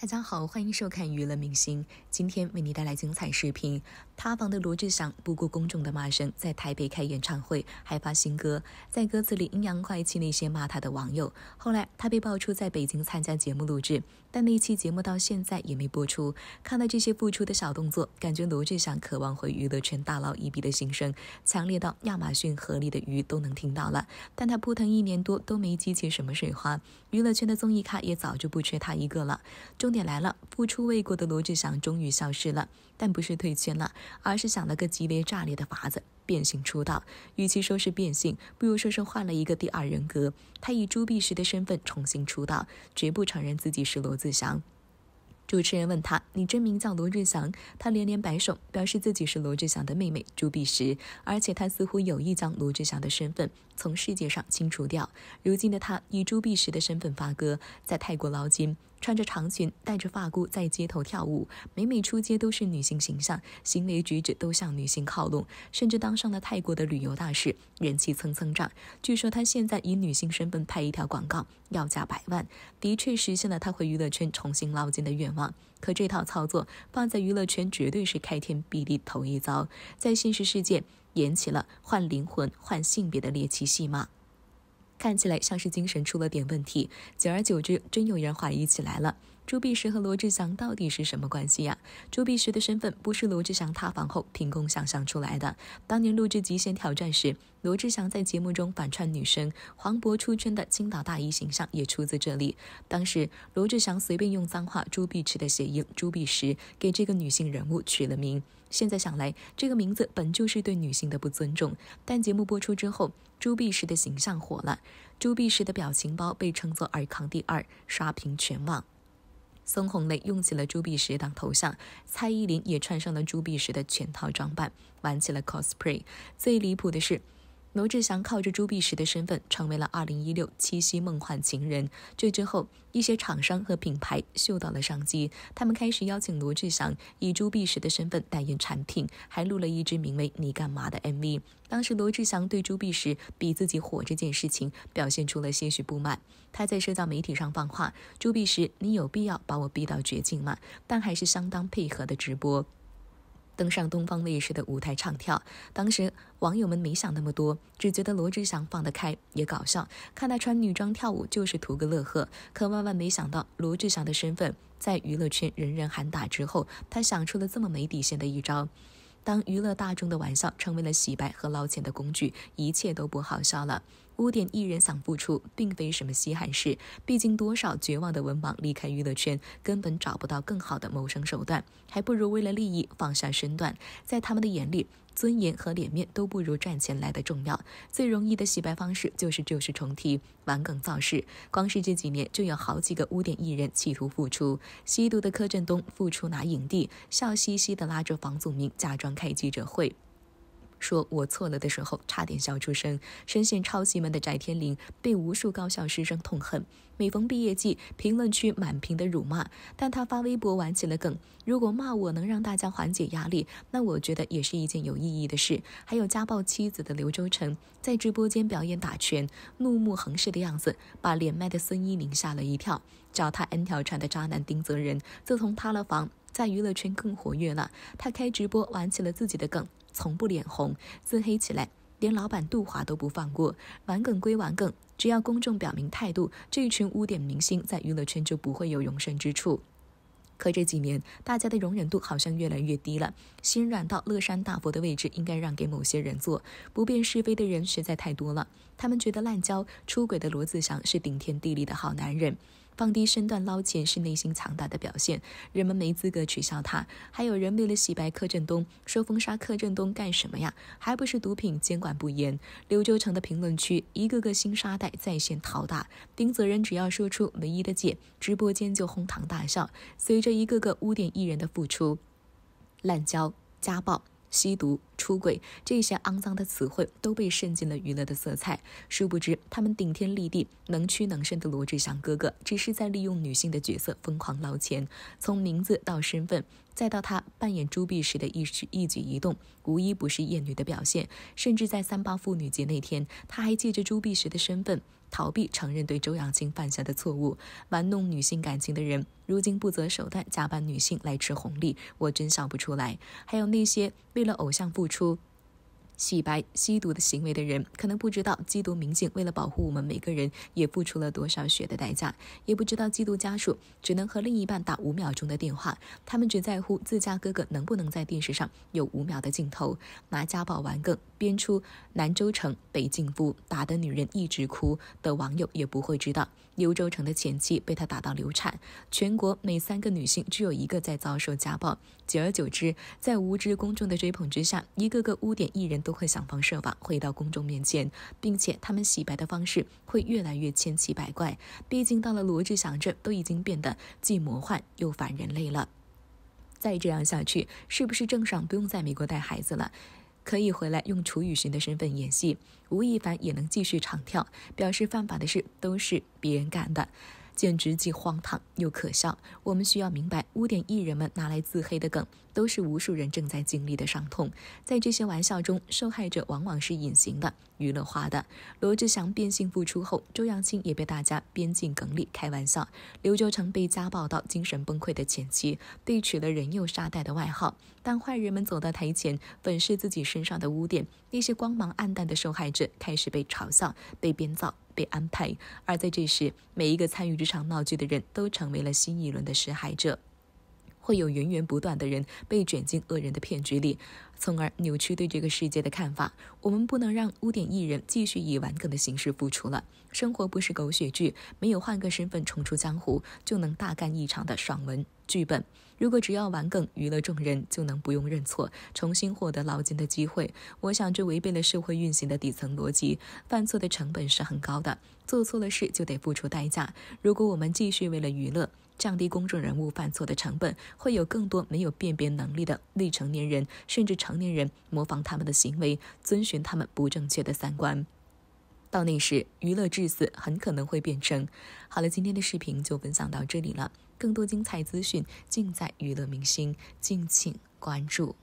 大家好，欢迎收看娱乐明星。今天为你带来精彩视频。塌房的罗志祥不顾公众的骂声，在台北开演唱会，还发新歌，在歌词里阴阳怪气那些骂他的网友。后来他被爆出在北京参加节目录制，但那期节目到现在也没播出。看到这些复出的小动作，感觉罗志祥渴望回娱乐圈大捞一笔的心声，强烈到亚马逊河里的鱼都能听到了。但他扑腾一年多都没激起什么水花，娱乐圈的综艺咖也早就不缺他一个了。中。重点来了，付出未果的罗志祥终于消失了，但不是退圈了，而是想了个激烈炸裂的法子——变性出道。与其说是变性，不如说是换了一个第二人格。他以朱碧石的身份重新出道，绝不承认自己是罗志祥。主持人问他：“你真名叫罗志祥？”他连连摆手，表示自己是罗志祥的妹妹朱碧石，而且他似乎有意将罗志祥的身份从世界上清除掉。如今的他以朱碧石的身份发歌，在泰国捞金。穿着长裙，戴着发箍，在街头跳舞。每每出街都是女性形象，行为举止都向女性靠拢，甚至当上了泰国的旅游大使，人气蹭蹭涨。据说他现在以女性身份拍一条广告，要价百万，的确实现了他回娱乐圈重新捞金的愿望。可这套操作放在娱乐圈绝对是开天辟地头一遭，在现实世界演起了换灵魂、换性别的猎奇戏码。看起来像是精神出了点问题，久而久之，真有人怀疑起来了。朱碧石和罗志祥到底是什么关系呀？朱碧石的身份不是罗志祥塌房后凭空想象出来的。当年录制《极限挑战》时，罗志祥在节目中反串女生，黄渤出圈的青岛大姨形象也出自这里。当时罗志祥随便用脏话“朱碧池”的谐音“朱碧石”给这个女性人物取了名。现在想来，这个名字本就是对女性的不尊重。但节目播出之后，朱碧石的形象火了，朱碧石的表情包被称作“尔康第二”，刷屏全网。孙红雷用起了朱碧石当头像，蔡依林也穿上了朱碧石的全套装扮，玩起了 cosplay。最离谱的是。罗志祥靠着朱碧石的身份成为了2016七夕梦幻情人。这之后，一些厂商和品牌嗅到了商机，他们开始邀请罗志祥以朱碧石的身份代言产品，还录了一支名为《你干嘛》的 MV。当时，罗志祥对朱碧石比自己火这件事情表现出了些许不满，他在社交媒体上放话：“朱碧石，你有必要把我逼到绝境吗？”但还是相当配合的直播。登上东方卫视的舞台唱跳，当时网友们没想那么多，只觉得罗志祥放得开，也搞笑。看他穿女装跳舞，就是图个乐呵。可万万没想到，罗志祥的身份在娱乐圈人人喊打之后，他想出了这么没底线的一招。当娱乐大众的玩笑成为了洗白和捞钱的工具，一切都不好笑了。污点艺人想复出，并非什么稀罕事。毕竟，多少绝望的文盲离开娱乐圈，根本找不到更好的谋生手段，还不如为了利益放下身段。在他们的眼里。尊严和脸面都不如赚钱来的重要。最容易的洗白方式就是旧事重提、玩梗造势。光是这几年，就有好几个污点艺人企图复出。吸毒的柯震东复出拿影帝，笑嘻嘻的拉着房祖名假装开记者会。说我错了的时候，差点笑出声。深陷抄袭门的翟天临，被无数高校师生痛恨。每逢毕业季，评论区满屏的辱骂。但他发微博玩起了梗：如果骂我能让大家缓解压力，那我觉得也是一件有意义的事。还有家暴妻子的刘洲成，在直播间表演打拳，怒目横视的样子，把连麦的孙一宁吓了一跳。找他 n 条船的渣男丁泽仁，自从塌了房，在娱乐圈更活跃了。他开直播玩起了自己的梗。从不脸红，自黑起来，连老板杜华都不放过。玩梗归玩梗，只要公众表明态度，这群污点明星在娱乐圈就不会有容身之处。可这几年，大家的容忍度好像越来越低了，心软到乐山大佛的位置应该让给某些人坐，不辨是非的人实在太多了。他们觉得滥交出轨的罗子祥是顶天立地的好男人，放低身段捞钱是内心强大的表现，人们没资格取笑他。还有人为了洗白柯震东，说封杀柯震东干什么呀？还不是毒品监管不严。柳州城的评论区，一个个新沙袋在线讨打。丁泽仁只要说出唯一的解，直播间就哄堂大笑。随着一个个污点艺人的复出，滥交家暴。吸毒、出轨这些肮脏的词汇都被渗进了娱乐的色彩。殊不知，他们顶天立地、能屈能伸的罗志祥哥哥，只是在利用女性的角色疯狂捞钱。从名字到身份，再到他扮演朱碧石的一举一举一动，无一不是艳女的表现。甚至在三八妇女节那天，他还借着朱碧石的身份。逃避承认对周扬青犯下的错误，玩弄女性感情的人，如今不择手段假扮女性来吃红利，我真笑不出来。还有那些为了偶像付出。洗白吸毒的行为的人，可能不知道缉毒民警为了保护我们每个人，也付出了多少血的代价；也不知道缉毒家属只能和另一半打五秒钟的电话，他们只在乎自家哥哥能不能在电视上有五秒的镜头。拿家宝玩梗，编出南州城北进夫打的女人一直哭的网友，也不会知道。刘州城的前妻被他打到流产。全国每三个女性只有一个在遭受家暴。久而久之，在无知公众的追捧之下，一个个污点艺人都会想方设法回到公众面前，并且他们洗白的方式会越来越千奇百怪。毕竟到了罗志祥这，都已经变得既魔幻又反人类了。再这样下去，是不是郑爽不用在美国带孩子了？可以回来用楚雨荨的身份演戏，吴亦凡也能继续唱跳。表示犯法的事都是别人干的，简直既荒唐又可笑。我们需要明白，污点艺人们拿来自黑的梗。都是无数人正在经历的伤痛。在这些玩笑中，受害者往往是隐形的、娱乐化的。罗志祥变性复出后，周扬青也被大家编进梗里开玩笑。刘洲成被家暴到精神崩溃的前妻，被取了“人肉沙袋”的外号。当坏人们走到台前，粉饰自己身上的污点，那些光芒暗淡的受害者开始被嘲笑、被编造、被安排。而在这时，每一个参与这场闹剧的人都成为了新一轮的施害者。会有源源不断的人被卷进恶人的骗局里，从而扭曲对这个世界的看法。我们不能让污点艺人继续以玩梗的形式复出了。生活不是狗血剧，没有换个身份重出江湖就能大干一场的爽文剧本。如果只要玩梗娱乐众人就能不用认错，重新获得捞金的机会，我想这违背了社会运行的底层逻辑。犯错的成本是很高的，做错了事就得付出代价。如果我们继续为了娱乐，降低公众人物犯错的成本，会有更多没有辨别能力的未成年人甚至成年人模仿他们的行为，遵循他们不正确的三观。到那时，娱乐至死很可能会变成……好了，今天的视频就分享到这里了，更多精彩资讯尽在娱乐明星，敬请关注。